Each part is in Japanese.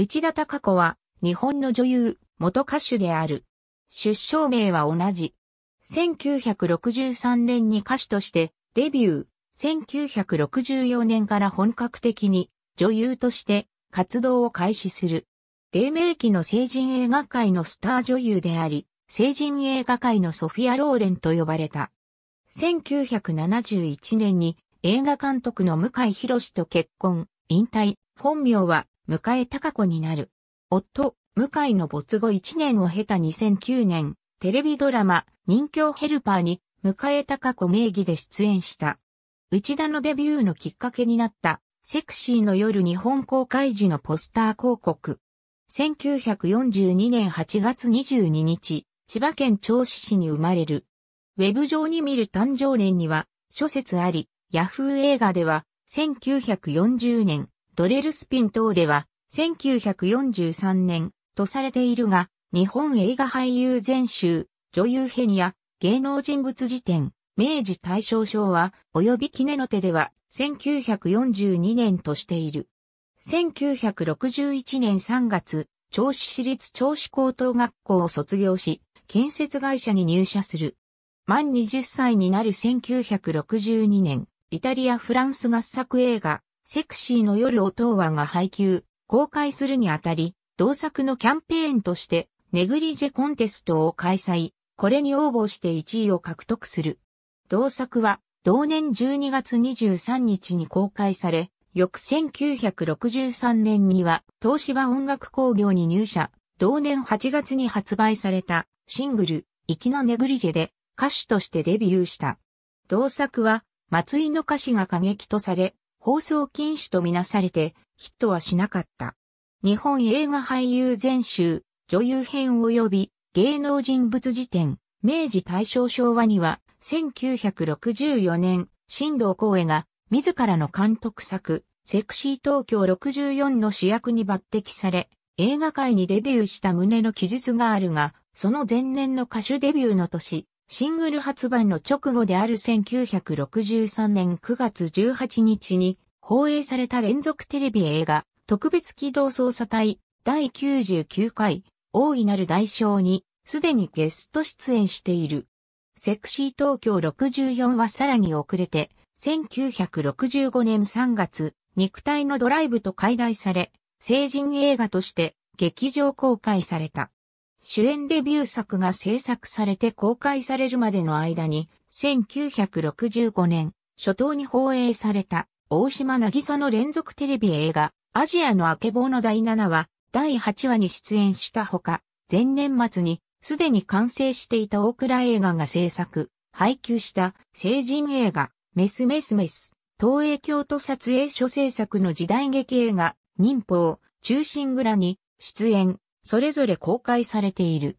内田貴子は、日本の女優、元歌手である。出生名は同じ。1963年に歌手としてデビュー。1964年から本格的に女優として活動を開始する。黎明期の成人映画界のスター女優であり、成人映画界のソフィア・ローレンと呼ばれた。1971年に映画監督の向井博と結婚、引退、本名は迎え高子になる。夫、向井の没後1年を経た2009年、テレビドラマ、人形ヘルパーに、迎え高子名義で出演した。内田のデビューのきっかけになった、セクシーの夜日本公開時のポスター広告。1942年8月22日、千葉県銚子市に生まれる。ウェブ上に見る誕生年には、諸説あり、ヤフー映画では、1940年、ドレルスピン等では、1943年とされているが、日本映画俳優全集、女優編や芸能人物辞典、明治大正昭和、及びキネの手では、1942年としている。1961年3月、銚子市立銚子高等学校を卒業し、建設会社に入社する。満20歳になる1962年、イタリア・フランス合作映画、セクシーの夜を東和が配給、公開するにあたり、同作のキャンペーンとして、ネグリジェコンテストを開催、これに応募して1位を獲得する。同作は、同年12月23日に公開され、翌1963年には、東芝音楽工業に入社、同年8月に発売された、シングル、粋なネグリジェで、歌手としてデビューした。同作は、松井の歌詞が過激とされ、放送禁止とみなされて、ヒットはしなかった。日本映画俳優全集、女優編及び芸能人物辞典、明治大正昭和には、1964年、新藤光栄が、自らの監督作、セクシー東京64の主役に抜擢され、映画界にデビューした旨の記述があるが、その前年の歌手デビューの年、シングル発売の直後である1963年9月18日に放映された連続テレビ映画特別機動捜査隊第99回大いなる代償にすでにゲスト出演している。セクシー東京64はさらに遅れて1965年3月肉体のドライブと解題され成人映画として劇場公開された。主演デビュー作が制作されて公開されるまでの間に、1965年、初頭に放映された、大島渚の連続テレビ映画、アジアのあけぼうの第7話、第8話に出演したほか、前年末に、すでに完成していた大倉映画が制作、配給した成人映画、メスメスメス、東映京都撮影所制作の時代劇映画、忍法、中心蔵に出演、それぞれ公開されている。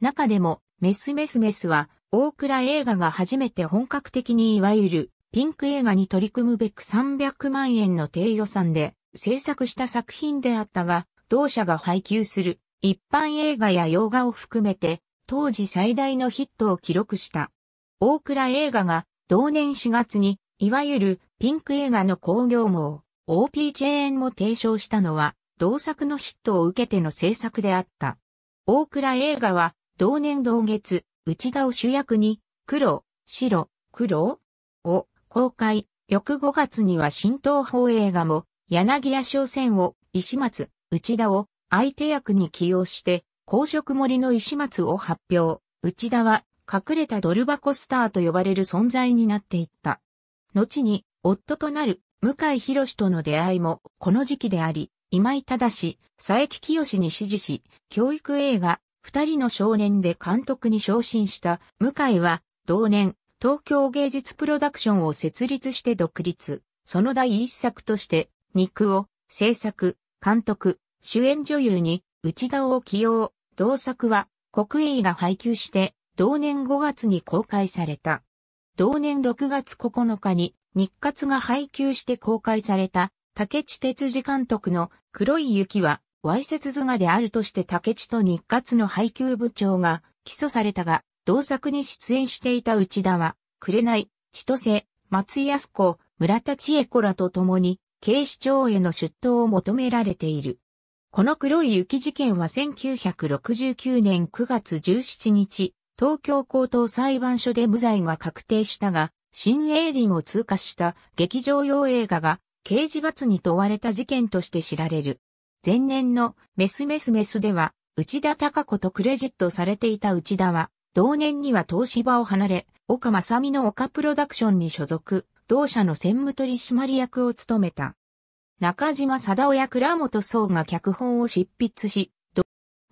中でも、メスメスメスは、大倉映画が初めて本格的にいわゆるピンク映画に取り組むべく300万円の低予算で制作した作品であったが、同社が配給する一般映画や洋画を含めて当時最大のヒットを記録した。大倉映画が同年4月にいわゆるピンク映画の興行網 OP チェーンも提唱したのは同作のヒットを受けての制作であった。大倉映画は、同年同月、内田を主役に、黒、白、黒を公開。翌5月には新東宝映画も、柳屋商船を、石松、内田を、相手役に起用して、公職森の石松を発表。内田は、隠れたドル箱スターと呼ばれる存在になっていった。後に、夫となる、向井博士との出会いも、この時期であり、今井正、佐伯清に支持し、教育映画、二人の少年で監督に昇進した向井は、同年、東京芸術プロダクションを設立して独立。その第一作として、肉を、制作、監督、主演女優に、内田を起用。同作は、国営が配給して、同年5月に公開された。同年6月9日に、日活が配給して公開された、竹地哲司監督の黒い雪は、わいせつ図画であるとして竹地と日活の配給部長が起訴されたが、同作に出演していた内田は、紅、千歳、松井康子、村田千恵子らと共に、警視庁への出頭を求められている。この黒い雪事件は1969年9月17日、東京高等裁判所で無罪が確定したが、新営林を通過した劇場用映画が刑事罰に問われた事件として知られる。前年のメスメスメスでは、内田隆子とクレジットされていた内田は、同年には東芝を離れ、岡正美の岡プロダクションに所属、同社の専務取締役を務めた。中島貞夫や倉本壮が脚本を執筆し、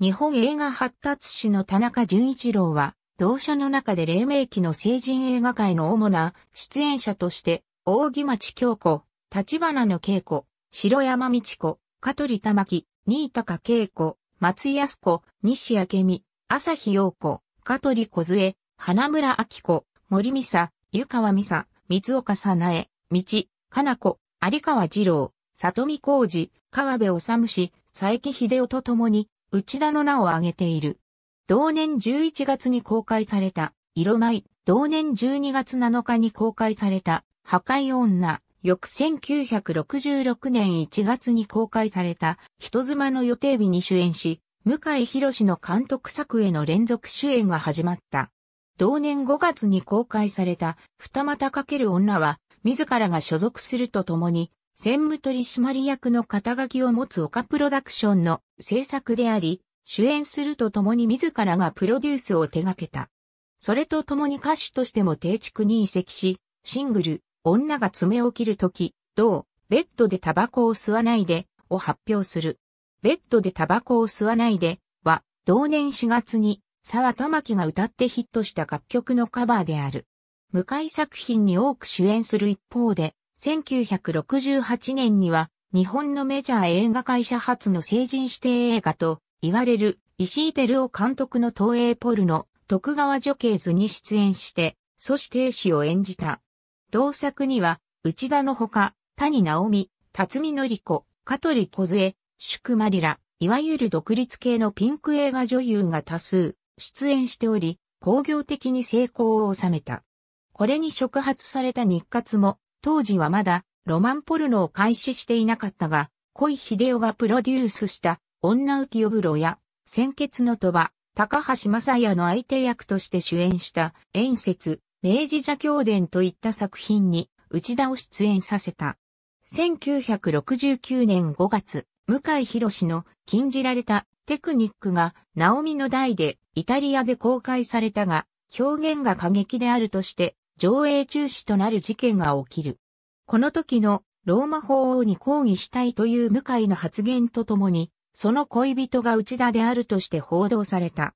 日本映画発達史の田中淳一郎は、同社の中で黎明期の成人映画界の主な出演者として、大木町京子、立花の稽古、城山道子、香取玉木、新高恵子、松安子、西明美、朝日陽子、香取小杖、花村明子、森美佐、湯川美佐、三岡早苗、道、かな子、有川二郎、里見浩二、川辺治氏、佐伯秀夫と共に、内田の名を挙げている。同年11月に公開された、色舞、同年12月7日に公開された、破壊女、翌1966年1月に公開された人妻の予定日に主演し、向井博の監督作への連続主演が始まった。同年5月に公開された二股かける女は、自らが所属するとともに、専務取締役の肩書きを持つ岡プロダクションの制作であり、主演するとともに自らがプロデュースを手掛けた。それとともに歌手としても定築に移籍し、シングル、女が爪を切るとき、どう、ベッドでタバコを吸わないで、を発表する。ベッドでタバコを吸わないで、は、同年4月に、沢玉木が歌ってヒットした楽曲のカバーである。向井作品に多く主演する一方で、1968年には、日本のメジャー映画会社初の成人指定映画と言われる石井照夫監督の東映ポルノ、徳川女系図に出演して、蘇師停止を演じた。同作には、内田のほか、谷直美、辰巳のり子、香取梢、宿マリラ、いわゆる独立系のピンク映画女優が多数出演しており、工業的に成功を収めた。これに触発された日活も、当時はまだロマンポルノを開始していなかったが、恋秀夫がプロデュースした女浮世風呂や、鮮血の鳥羽、高橋正也の相手役として主演した、演説、明治邪教伝といった作品に内田を出演させた。1969年5月、向井博の禁じられたテクニックがナオミの代でイタリアで公開されたが、表現が過激であるとして上映中止となる事件が起きる。この時のローマ法王に抗議したいという向井の発言とともに、その恋人が内田であるとして報道された。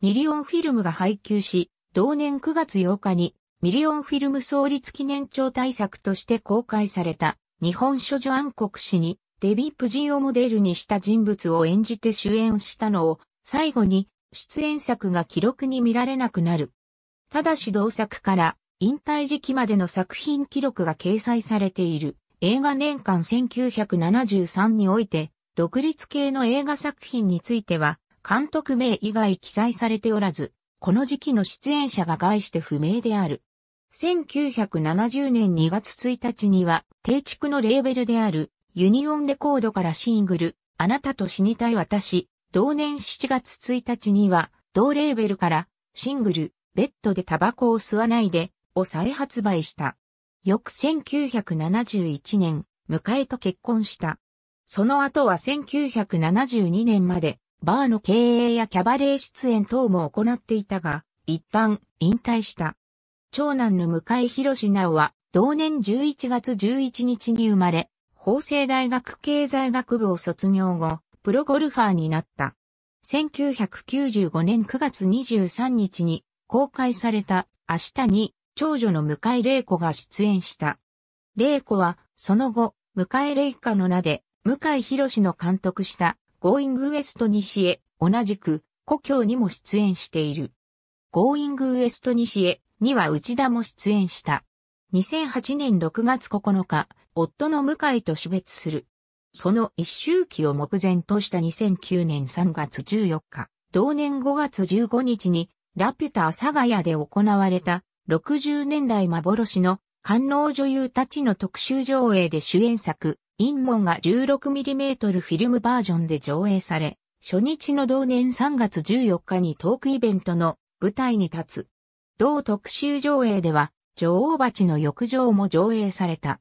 ミリオンフィルムが配給し、同年9月8日にミリオンフィルム創立記念庁大作として公開された日本処女暗黒史にデヴィ・プジーをモデルにした人物を演じて主演したのを最後に出演作が記録に見られなくなる。ただし同作から引退時期までの作品記録が掲載されている映画年間1973において独立系の映画作品については監督名以外記載されておらずこの時期の出演者が概して不明である。1970年2月1日には、定畜のレーベルである、ユニオンレコードからシングル、あなたと死にたい私、同年7月1日には、同レーベルから、シングル、ベッドでタバコを吸わないで、を再発売した。翌1971年、迎えと結婚した。その後は1972年まで、バーの経営やキャバレー出演等も行っていたが、一旦引退した。長男の向井博士直は、同年11月11日に生まれ、法政大学経済学部を卒業後、プロゴルファーになった。1995年9月23日に公開された明日に長女の向井玲子が出演した。玲子はその後、向井玲子の名で向井博士の監督したゴーイングウエスト西へ、同じく、故郷にも出演している。ゴーイングウエスト西へ、には内田も出演した。2008年6月9日、夫の向井と死別する。その一周期を目前とした2009年3月14日、同年5月15日に、ラピュタ佐賀屋で行われた60年代幻の官能女優たちの特集上映で主演作、陰謀が 16mm フィルムバージョンで上映され、初日の同年3月14日にトークイベントの舞台に立つ。同特集上映では、女王蜂の浴場も上映された。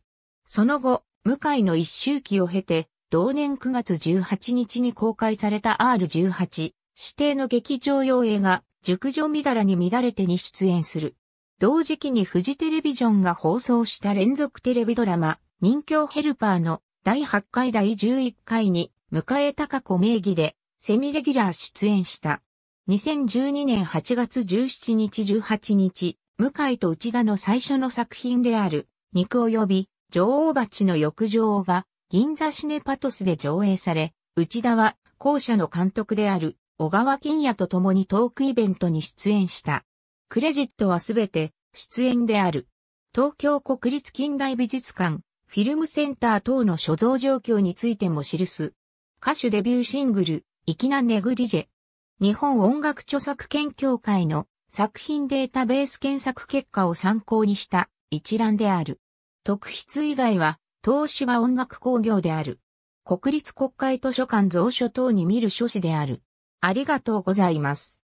その後、向井の一周期を経て、同年9月18日に公開された R18、指定の劇場用映画、熟女みだらに乱れてに出演する。同時期にフジテレビジョンが放送した連続テレビドラマ、人形ヘルパーの第8回第11回に、迎え高子名義で、セミレギュラー出演した。2012年8月17日18日、向井と内田の最初の作品である、肉及び女王蜂の浴場が、銀座シネパトスで上映され、内田は、校舎の監督である、小川金也と共にトークイベントに出演した。クレジットはすべて出演である。東京国立近代美術館、フィルムセンター等の所蔵状況についても記す。歌手デビューシングル、粋なネグリジェ。日本音楽著作権協会の作品データベース検索結果を参考にした一覧である。特筆以外は、東芝音楽工業である。国立国会図書館蔵書等に見る書誌である。ありがとうございます。